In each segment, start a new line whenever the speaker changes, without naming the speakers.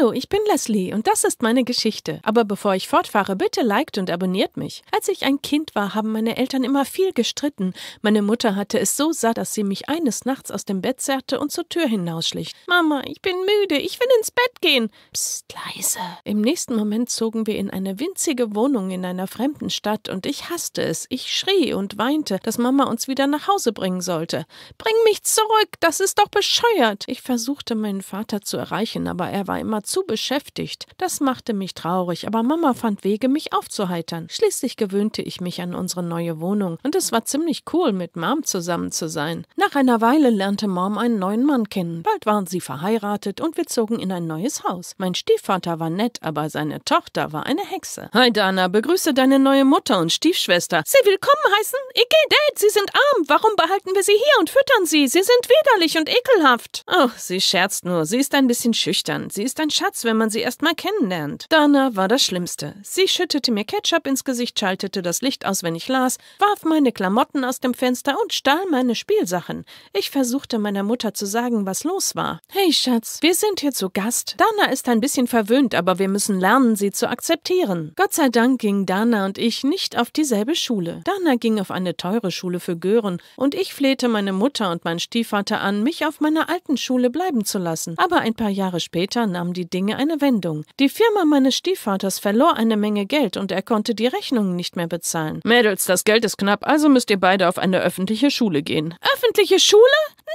Hallo, ich bin Leslie und das ist meine Geschichte. Aber bevor ich fortfahre, bitte liked und abonniert mich. Als ich ein Kind war, haben meine Eltern immer viel gestritten. Meine Mutter hatte es so satt, dass sie mich eines Nachts aus dem Bett zerrte und zur Tür hinausschlich. Mama, ich bin müde, ich will ins Bett gehen. Psst, leise. Im nächsten Moment zogen wir in eine winzige Wohnung in einer fremden Stadt und ich hasste es. Ich schrie und weinte, dass Mama uns wieder nach Hause bringen sollte. Bring mich zurück, das ist doch bescheuert. Ich versuchte, meinen Vater zu erreichen, aber er war immer Mama zu beschäftigt. Das machte mich traurig, aber Mama fand Wege, mich aufzuheitern. Schließlich gewöhnte ich mich an unsere neue Wohnung und es war ziemlich cool, mit Mom zusammen zu sein. Nach einer Weile lernte Mom einen neuen Mann kennen. Bald waren sie verheiratet und wir zogen in ein neues Haus. Mein Stiefvater war nett, aber seine Tochter war eine Hexe. Hi Dana, begrüße deine neue Mutter und Stiefschwester. Sie willkommen heißen? Ike, Dad, sie sind arm. Warum behalten wir sie hier und füttern sie? Sie sind widerlich und ekelhaft. Ach, oh, sie scherzt nur. Sie ist ein bisschen schüchtern. Sie ist ein ein Schatz, wenn man sie erst mal kennenlernt. Dana war das Schlimmste. Sie schüttete mir Ketchup ins Gesicht, schaltete das Licht aus, wenn ich las, warf meine Klamotten aus dem Fenster und stahl meine Spielsachen. Ich versuchte meiner Mutter zu sagen, was los war. Hey Schatz, wir sind hier zu Gast. Dana ist ein bisschen verwöhnt, aber wir müssen lernen, sie zu akzeptieren. Gott sei Dank gingen Dana und ich nicht auf dieselbe Schule. Dana ging auf eine teure Schule für Gören und ich flehte meine Mutter und meinen Stiefvater an, mich auf meiner alten Schule bleiben zu lassen. Aber ein paar Jahre später nahm die Dinge eine Wendung. Die Firma meines Stiefvaters verlor eine Menge Geld und er konnte die Rechnungen nicht mehr bezahlen. Mädels, das Geld ist knapp, also müsst ihr beide auf eine öffentliche Schule gehen. Öffentliche Schule? Nein!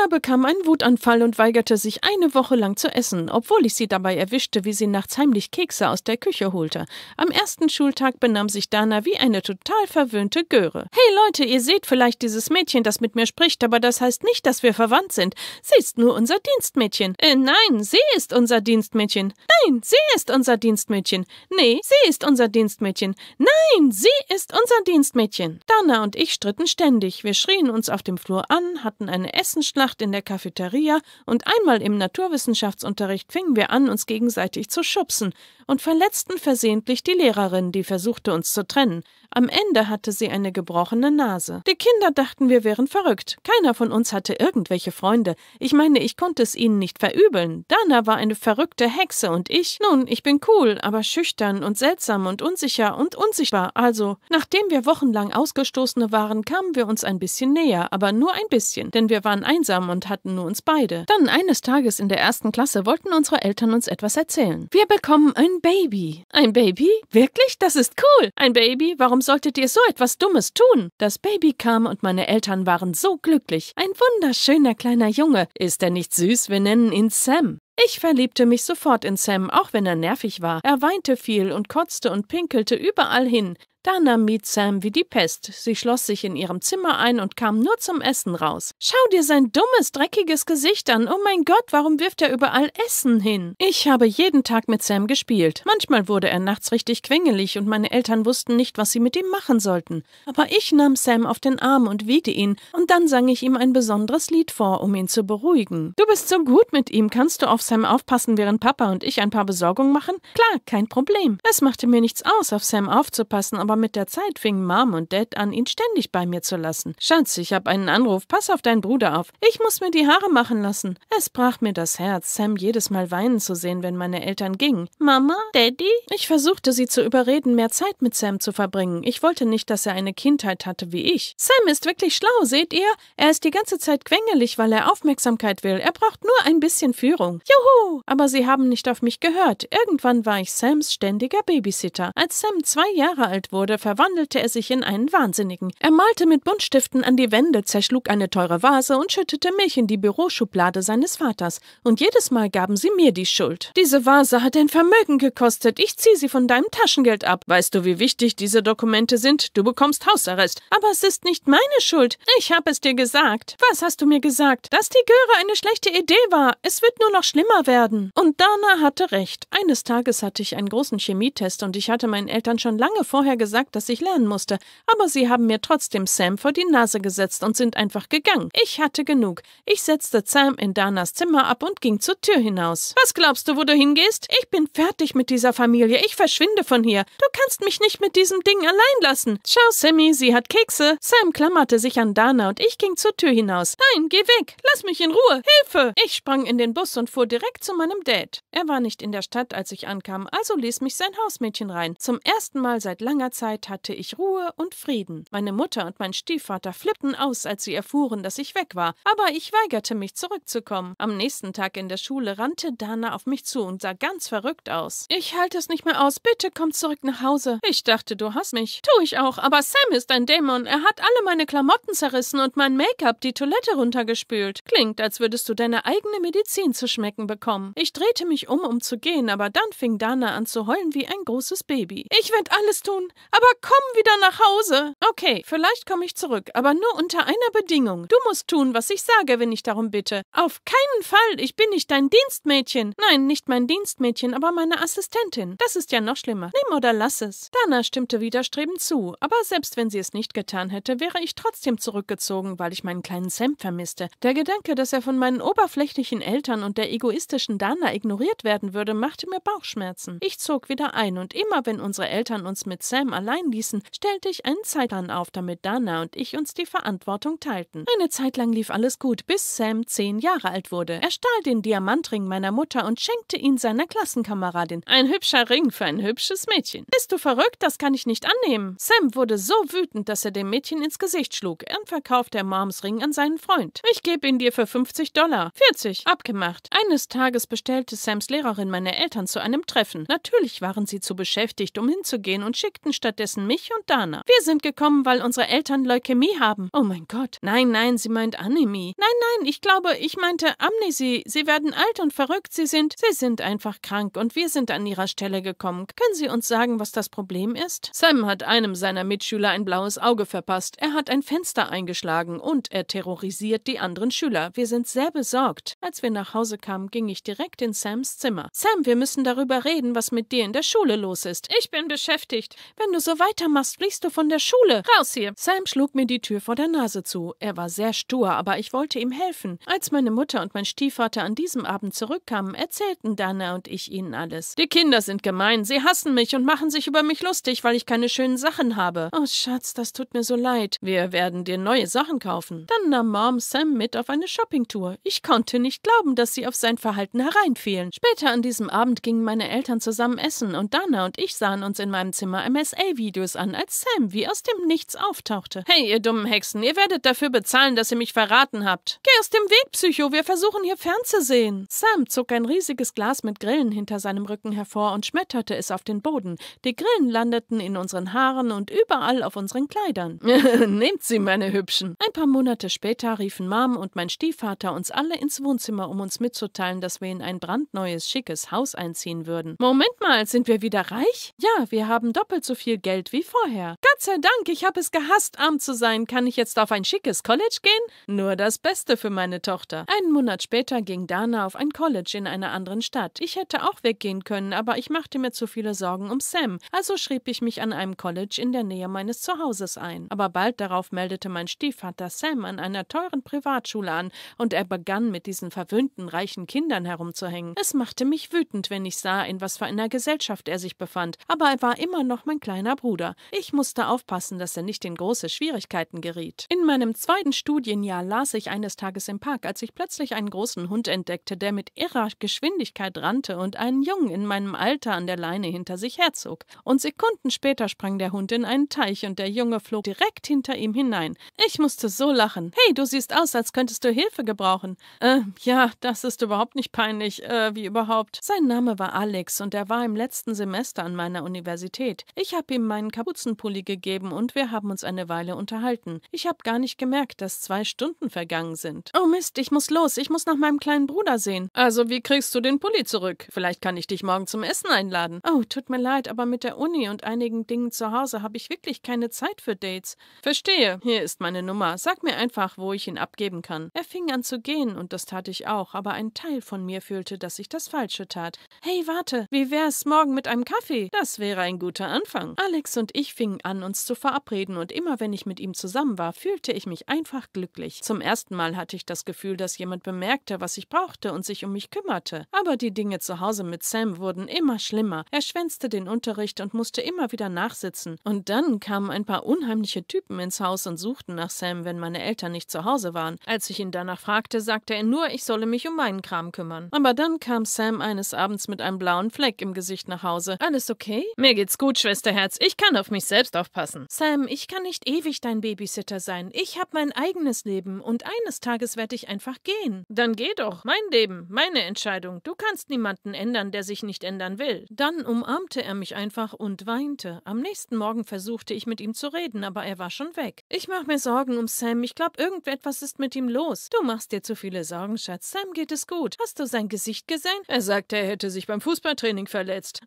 Anna bekam einen Wutanfall und weigerte sich eine Woche lang zu essen, obwohl ich sie dabei erwischte, wie sie nachts heimlich Kekse aus der Küche holte. Am ersten Schultag benahm sich Dana wie eine total verwöhnte Göre. Hey Leute, ihr seht vielleicht dieses Mädchen, das mit mir spricht, aber das heißt nicht, dass wir verwandt sind. Sie ist nur unser Dienstmädchen. Äh, nein, sie ist unser Dienstmädchen. Nein, sie ist unser Dienstmädchen. Nee, sie ist unser Dienstmädchen. Nein, sie ist unser Dienstmädchen. Dana und ich stritten ständig. Wir schrien uns auf dem Flur an, hatten eine Essensschlacht Nacht in der Cafeteria und einmal im Naturwissenschaftsunterricht fingen wir an, uns gegenseitig zu schubsen und verletzten versehentlich die Lehrerin, die versuchte uns zu trennen. Am Ende hatte sie eine gebrochene Nase. Die Kinder dachten, wir wären verrückt. Keiner von uns hatte irgendwelche Freunde. Ich meine, ich konnte es ihnen nicht verübeln. Dana war eine verrückte Hexe und ich, nun, ich bin cool, aber schüchtern und seltsam und unsicher und unsichtbar. Also, nachdem wir wochenlang Ausgestoßene waren, kamen wir uns ein bisschen näher, aber nur ein bisschen, denn wir waren einsam gemeinsam und hatten nur uns beide. Dann eines Tages in der ersten Klasse wollten unsere Eltern uns etwas erzählen. Wir bekommen ein Baby. Ein Baby? Wirklich? Das ist cool. Ein Baby? Warum solltet ihr so etwas Dummes tun? Das Baby kam und meine Eltern waren so glücklich. Ein wunderschöner kleiner Junge. Ist er nicht süß? Wir nennen ihn Sam. Ich verliebte mich sofort in Sam, auch wenn er nervig war. Er weinte viel und kotzte und pinkelte überall hin. Da nahm Miet Sam wie die Pest. Sie schloss sich in ihrem Zimmer ein und kam nur zum Essen raus. Schau dir sein dummes, dreckiges Gesicht an. Oh mein Gott, warum wirft er überall Essen hin? Ich habe jeden Tag mit Sam gespielt. Manchmal wurde er nachts richtig quengelig und meine Eltern wussten nicht, was sie mit ihm machen sollten. Aber ich nahm Sam auf den Arm und wiegte ihn und dann sang ich ihm ein besonderes Lied vor, um ihn zu beruhigen. Du bist so gut mit ihm. Kannst du auf Sam aufpassen, während Papa und ich ein paar Besorgungen machen? Klar, kein Problem. Es machte mir nichts aus, auf Sam aufzupassen, aber aber mit der Zeit fingen Mom und Dad an, ihn ständig bei mir zu lassen. Schatz, ich habe einen Anruf, pass auf deinen Bruder auf. Ich muss mir die Haare machen lassen. Es brach mir das Herz, Sam jedes Mal weinen zu sehen, wenn meine Eltern gingen. Mama, Daddy? Ich versuchte sie zu überreden, mehr Zeit mit Sam zu verbringen. Ich wollte nicht, dass er eine Kindheit hatte wie ich. Sam ist wirklich schlau, seht ihr? Er ist die ganze Zeit quengelig, weil er Aufmerksamkeit will. Er braucht nur ein bisschen Führung. Juhu! Aber sie haben nicht auf mich gehört. Irgendwann war ich Sams ständiger Babysitter. Als Sam zwei Jahre alt wurde, wurde, verwandelte er sich in einen Wahnsinnigen. Er malte mit Buntstiften an die Wände, zerschlug eine teure Vase und schüttete Milch in die Büroschublade seines Vaters. Und jedes Mal gaben sie mir die Schuld. Diese Vase hat ein Vermögen gekostet. Ich ziehe sie von deinem Taschengeld ab. Weißt du, wie wichtig diese Dokumente sind? Du bekommst Hausarrest. Aber es ist nicht meine Schuld. Ich habe es dir gesagt. Was hast du mir gesagt? Dass die Göre eine schlechte Idee war. Es wird nur noch schlimmer werden. Und Dana hatte recht. Eines Tages hatte ich einen großen Chemietest und ich hatte meinen Eltern schon lange vorher gesagt, gesagt, dass ich lernen musste, aber sie haben mir trotzdem Sam vor die Nase gesetzt und sind einfach gegangen. Ich hatte genug. Ich setzte Sam in Danas Zimmer ab und ging zur Tür hinaus. Was glaubst du, wo du hingehst? Ich bin fertig mit dieser Familie. Ich verschwinde von hier. Du kannst mich nicht mit diesem Ding allein lassen. Ciao, Sammy, sie hat Kekse. Sam klammerte sich an Dana und ich ging zur Tür hinaus. Nein, geh weg. Lass mich in Ruhe. Hilfe! Ich sprang in den Bus und fuhr direkt zu meinem Dad. Er war nicht in der Stadt, als ich ankam, also ließ mich sein Hausmädchen rein. Zum ersten Mal seit langer Zeit hatte ich Ruhe und Frieden. Meine Mutter und mein Stiefvater flippten aus, als sie erfuhren, dass ich weg war, aber ich weigerte mich zurückzukommen. Am nächsten Tag in der Schule rannte Dana auf mich zu und sah ganz verrückt aus. Ich halte es nicht mehr aus, bitte komm zurück nach Hause. Ich dachte, du hast mich. Tu ich auch, aber Sam ist ein Dämon. Er hat alle meine Klamotten zerrissen und mein Make-up die Toilette runtergespült. Klingt, als würdest du deine eigene Medizin zu schmecken bekommen. Ich drehte mich um, um zu gehen, aber dann fing Dana an zu heulen wie ein großes Baby. Ich werde alles tun, aber komm wieder nach Hause. Okay, vielleicht komme ich zurück, aber nur unter einer Bedingung. Du musst tun, was ich sage, wenn ich darum bitte. Auf keinen Fall, ich bin nicht dein Dienstmädchen. Nein, nicht mein Dienstmädchen, aber meine Assistentin. Das ist ja noch schlimmer. Nimm oder lass es. Dana stimmte widerstrebend zu, aber selbst wenn sie es nicht getan hätte, wäre ich trotzdem zurückgezogen, weil ich meinen kleinen Sam vermisste. Der Gedanke, dass er von meinen oberflächlichen Eltern und der egoistischen Dana ignoriert werden würde, machte mir Bauchschmerzen. Ich zog wieder ein und immer, wenn unsere Eltern uns mit Sam allein ließen, stellte ich einen Zeitplan auf, damit Dana und ich uns die Verantwortung teilten. Eine Zeit lang lief alles gut, bis Sam zehn Jahre alt wurde. Er stahl den Diamantring meiner Mutter und schenkte ihn seiner Klassenkameradin. Ein hübscher Ring für ein hübsches Mädchen. Bist du verrückt? Das kann ich nicht annehmen. Sam wurde so wütend, dass er dem Mädchen ins Gesicht schlug Er verkaufte er Moms Ring an seinen Freund. Ich gebe ihn dir für 50 Dollar. 40. Abgemacht. Eines Tages bestellte Sams Lehrerin meine Eltern zu einem Treffen. Natürlich waren sie zu beschäftigt, um hinzugehen und schickten statt stattdessen mich und Dana. Wir sind gekommen, weil unsere Eltern Leukämie haben. Oh mein Gott. Nein, nein, sie meint Anämie. Nein, nein, ich glaube, ich meinte Amnesie. Sie werden alt und verrückt. Sie sind, sie sind einfach krank und wir sind an ihrer Stelle gekommen. Können Sie uns sagen, was das Problem ist? Sam hat einem seiner Mitschüler ein blaues Auge verpasst. Er hat ein Fenster eingeschlagen und er terrorisiert die anderen Schüler. Wir sind sehr besorgt. Als wir nach Hause kamen, ging ich direkt in Sams Zimmer. Sam, wir müssen darüber reden, was mit dir in der Schule los ist. Ich bin beschäftigt. Wenn du so weitermachst, fliegst du von der Schule. Raus hier! Sam schlug mir die Tür vor der Nase zu. Er war sehr stur, aber ich wollte ihm helfen. Als meine Mutter und mein Stiefvater an diesem Abend zurückkamen, erzählten Dana und ich ihnen alles. Die Kinder sind gemein. Sie hassen mich und machen sich über mich lustig, weil ich keine schönen Sachen habe. Oh, Schatz, das tut mir so leid. Wir werden dir neue Sachen kaufen. Dann nahm Mom Sam mit auf eine Shoppingtour. Ich konnte nicht glauben, dass sie auf sein Verhalten hereinfielen. Später an diesem Abend gingen meine Eltern zusammen essen und Dana und ich sahen uns in meinem Zimmer MSN LA-Videos an, als Sam wie aus dem Nichts auftauchte. Hey, ihr dummen Hexen, ihr werdet dafür bezahlen, dass ihr mich verraten habt. Geh aus dem Weg, Psycho, wir versuchen hier fernzusehen. Sam zog ein riesiges Glas mit Grillen hinter seinem Rücken hervor und schmetterte es auf den Boden. Die Grillen landeten in unseren Haaren und überall auf unseren Kleidern. Nehmt sie, meine Hübschen. Ein paar Monate später riefen Mom und mein Stiefvater uns alle ins Wohnzimmer, um uns mitzuteilen, dass wir in ein brandneues, schickes Haus einziehen würden. Moment mal, sind wir wieder reich? Ja, wir haben doppelt so viel viel Geld wie vorher. Gott sei Dank, ich habe es gehasst, arm zu sein. Kann ich jetzt auf ein schickes College gehen? Nur das Beste für meine Tochter. Einen Monat später ging Dana auf ein College in einer anderen Stadt. Ich hätte auch weggehen können, aber ich machte mir zu viele Sorgen um Sam, also schrieb ich mich an einem College in der Nähe meines Zuhauses ein. Aber bald darauf meldete mein Stiefvater Sam an einer teuren Privatschule an und er begann mit diesen verwöhnten reichen Kindern herumzuhängen. Es machte mich wütend, wenn ich sah, in was für einer Gesellschaft er sich befand, aber er war immer noch mein kleiner kleiner Bruder. Ich musste aufpassen, dass er nicht in große Schwierigkeiten geriet. In meinem zweiten Studienjahr las ich eines Tages im Park, als ich plötzlich einen großen Hund entdeckte, der mit irrer Geschwindigkeit rannte und einen Jungen in meinem Alter an der Leine hinter sich herzog. Und Sekunden später sprang der Hund in einen Teich und der Junge flog direkt hinter ihm hinein. Ich musste so lachen. Hey, du siehst aus, als könntest du Hilfe gebrauchen. Äh, ja, das ist überhaupt nicht peinlich, äh, wie überhaupt. Sein Name war Alex und er war im letzten Semester an meiner Universität. Ich habe habe ihm meinen Kapuzenpulli gegeben und wir haben uns eine Weile unterhalten. Ich habe gar nicht gemerkt, dass zwei Stunden vergangen sind. Oh Mist, ich muss los. Ich muss nach meinem kleinen Bruder sehen. Also, wie kriegst du den Pulli zurück? Vielleicht kann ich dich morgen zum Essen einladen. Oh, tut mir leid, aber mit der Uni und einigen Dingen zu Hause habe ich wirklich keine Zeit für Dates. Verstehe. Hier ist meine Nummer. Sag mir einfach, wo ich ihn abgeben kann. Er fing an zu gehen und das tat ich auch, aber ein Teil von mir fühlte, dass ich das Falsche tat. Hey, warte. Wie wär's morgen mit einem Kaffee? Das wäre ein guter Anfang. Alex und ich fingen an, uns zu verabreden, und immer wenn ich mit ihm zusammen war, fühlte ich mich einfach glücklich. Zum ersten Mal hatte ich das Gefühl, dass jemand bemerkte, was ich brauchte und sich um mich kümmerte. Aber die Dinge zu Hause mit Sam wurden immer schlimmer. Er schwänzte den Unterricht und musste immer wieder nachsitzen. Und dann kamen ein paar unheimliche Typen ins Haus und suchten nach Sam, wenn meine Eltern nicht zu Hause waren. Als ich ihn danach fragte, sagte er nur, ich solle mich um meinen Kram kümmern. Aber dann kam Sam eines Abends mit einem blauen Fleck im Gesicht nach Hause. Alles okay? Mir geht's gut, Schwesterherz Schatz, ich kann auf mich selbst aufpassen. Sam, ich kann nicht ewig dein Babysitter sein. Ich habe mein eigenes Leben und eines Tages werde ich einfach gehen. Dann geh doch. Mein Leben, meine Entscheidung. Du kannst niemanden ändern, der sich nicht ändern will. Dann umarmte er mich einfach und weinte. Am nächsten Morgen versuchte ich mit ihm zu reden, aber er war schon weg. Ich mache mir Sorgen um Sam. Ich glaube, irgendetwas ist mit ihm los. Du machst dir zu viele Sorgen, Schatz. Sam geht es gut. Hast du sein Gesicht gesehen? Er sagte, er hätte sich beim Fußballtraining verletzt.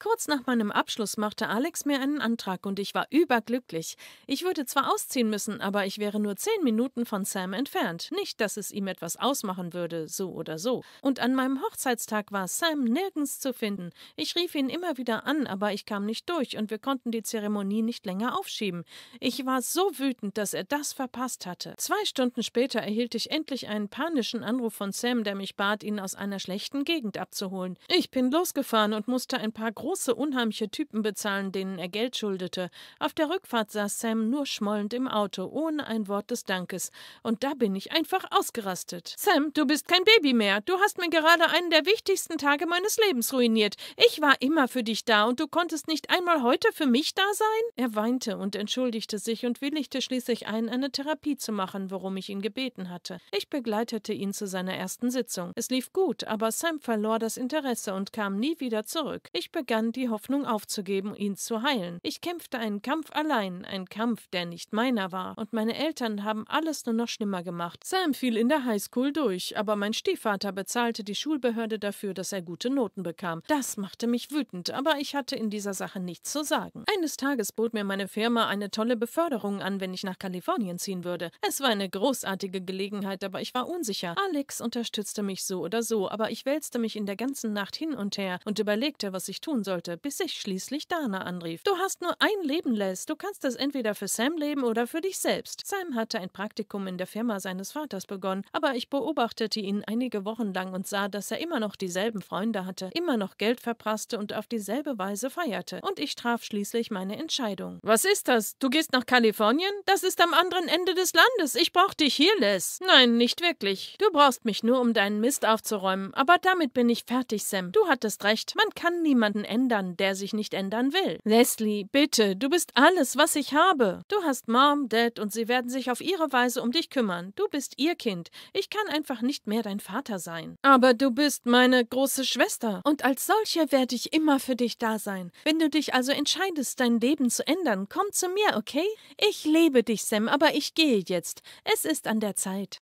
Kurz nach meinem Abschluss machte Alex mir einen Antrag und ich war überglücklich. Ich würde zwar ausziehen müssen, aber ich wäre nur zehn Minuten von Sam entfernt. Nicht, dass es ihm etwas ausmachen würde, so oder so. Und an meinem Hochzeitstag war Sam nirgends zu finden. Ich rief ihn immer wieder an, aber ich kam nicht durch und wir konnten die Zeremonie nicht länger aufschieben. Ich war so wütend, dass er das verpasst hatte. Zwei Stunden später erhielt ich endlich einen panischen Anruf von Sam, der mich bat, ihn aus einer schlechten Gegend abzuholen. Ich bin losgefahren und musste ein paar große, unheimliche Typen bezahlen, denen denen er Geld schuldete. Auf der Rückfahrt saß Sam nur schmollend im Auto, ohne ein Wort des Dankes. Und da bin ich einfach ausgerastet. Sam, du bist kein Baby mehr. Du hast mir gerade einen der wichtigsten Tage meines Lebens ruiniert. Ich war immer für dich da und du konntest nicht einmal heute für mich da sein? Er weinte und entschuldigte sich und willigte schließlich ein, eine Therapie zu machen, worum ich ihn gebeten hatte. Ich begleitete ihn zu seiner ersten Sitzung. Es lief gut, aber Sam verlor das Interesse und kam nie wieder zurück. Ich begann die Hoffnung aufzugeben, ihn zu zu heilen. Ich kämpfte einen Kampf allein, einen Kampf, der nicht meiner war, und meine Eltern haben alles nur noch schlimmer gemacht. Sam fiel in der Highschool durch, aber mein Stiefvater bezahlte die Schulbehörde dafür, dass er gute Noten bekam. Das machte mich wütend, aber ich hatte in dieser Sache nichts zu sagen. Eines Tages bot mir meine Firma eine tolle Beförderung an, wenn ich nach Kalifornien ziehen würde. Es war eine großartige Gelegenheit, aber ich war unsicher. Alex unterstützte mich so oder so, aber ich wälzte mich in der ganzen Nacht hin und her und überlegte, was ich tun sollte, bis ich schließlich Dana anrief rief. Du hast nur ein Leben, Les. Du kannst es entweder für Sam leben oder für dich selbst. Sam hatte ein Praktikum in der Firma seines Vaters begonnen, aber ich beobachtete ihn einige Wochen lang und sah, dass er immer noch dieselben Freunde hatte, immer noch Geld verprasste und auf dieselbe Weise feierte. Und ich traf schließlich meine Entscheidung. Was ist das? Du gehst nach Kalifornien? Das ist am anderen Ende des Landes. Ich brauch dich hier, Les. Nein, nicht wirklich. Du brauchst mich nur, um deinen Mist aufzuräumen. Aber damit bin ich fertig, Sam. Du hattest recht. Man kann niemanden ändern, der sich nicht ändern will. Leslie, bitte, du bist alles, was ich habe. Du hast Mom, Dad und sie werden sich auf ihre Weise um dich kümmern. Du bist ihr Kind. Ich kann einfach nicht mehr dein Vater sein. Aber du bist meine große Schwester und als solche werde ich immer für dich da sein. Wenn du dich also entscheidest, dein Leben zu ändern, komm zu mir, okay? Ich liebe dich, Sam, aber ich gehe jetzt. Es ist an der Zeit.